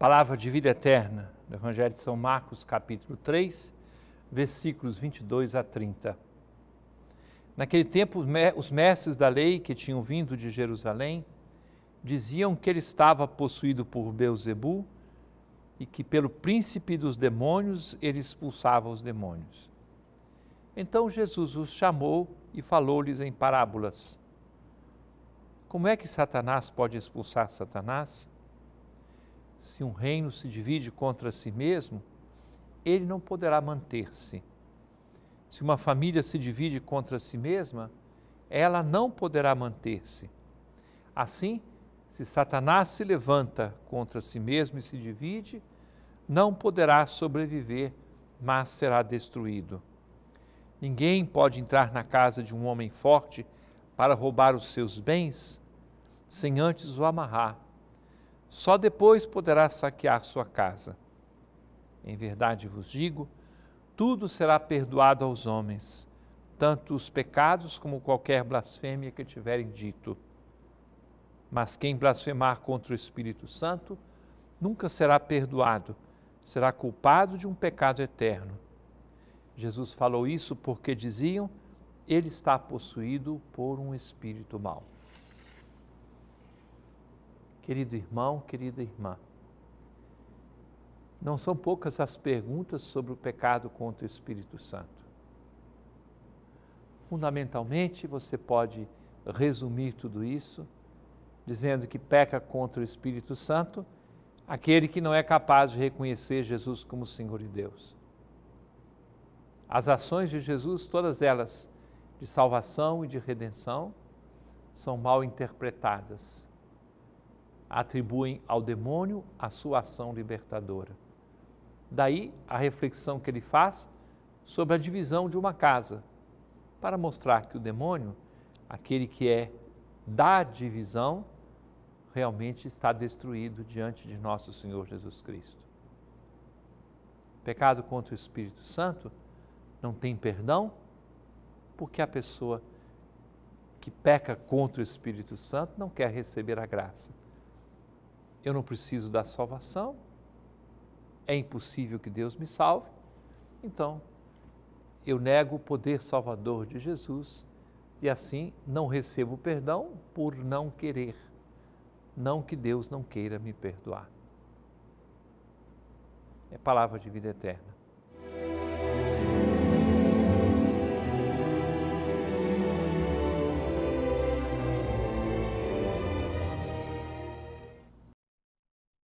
Palavra de vida eterna, do Evangelho de São Marcos, capítulo 3, versículos 22 a 30. Naquele tempo, os mestres da lei que tinham vindo de Jerusalém diziam que ele estava possuído por Beuzebu e que pelo príncipe dos demônios ele expulsava os demônios. Então Jesus os chamou e falou-lhes em parábolas. Como é que Satanás pode expulsar Satanás? se um reino se divide contra si mesmo, ele não poderá manter-se. Se uma família se divide contra si mesma, ela não poderá manter-se. Assim, se Satanás se levanta contra si mesmo e se divide, não poderá sobreviver, mas será destruído. Ninguém pode entrar na casa de um homem forte para roubar os seus bens sem antes o amarrar só depois poderá saquear sua casa. Em verdade vos digo: tudo será perdoado aos homens, tanto os pecados como qualquer blasfêmia que tiverem dito. Mas quem blasfemar contra o Espírito Santo nunca será perdoado, será culpado de um pecado eterno. Jesus falou isso porque diziam: ele está possuído por um espírito mau. Querido irmão, querida irmã, não são poucas as perguntas sobre o pecado contra o Espírito Santo. Fundamentalmente, você pode resumir tudo isso dizendo que peca contra o Espírito Santo aquele que não é capaz de reconhecer Jesus como Senhor e Deus. As ações de Jesus, todas elas de salvação e de redenção, são mal interpretadas atribuem ao demônio a sua ação libertadora. Daí a reflexão que ele faz sobre a divisão de uma casa, para mostrar que o demônio, aquele que é da divisão, realmente está destruído diante de nosso Senhor Jesus Cristo. Pecado contra o Espírito Santo não tem perdão, porque a pessoa que peca contra o Espírito Santo não quer receber a graça eu não preciso da salvação, é impossível que Deus me salve, então eu nego o poder salvador de Jesus e assim não recebo perdão por não querer, não que Deus não queira me perdoar. É palavra de vida eterna.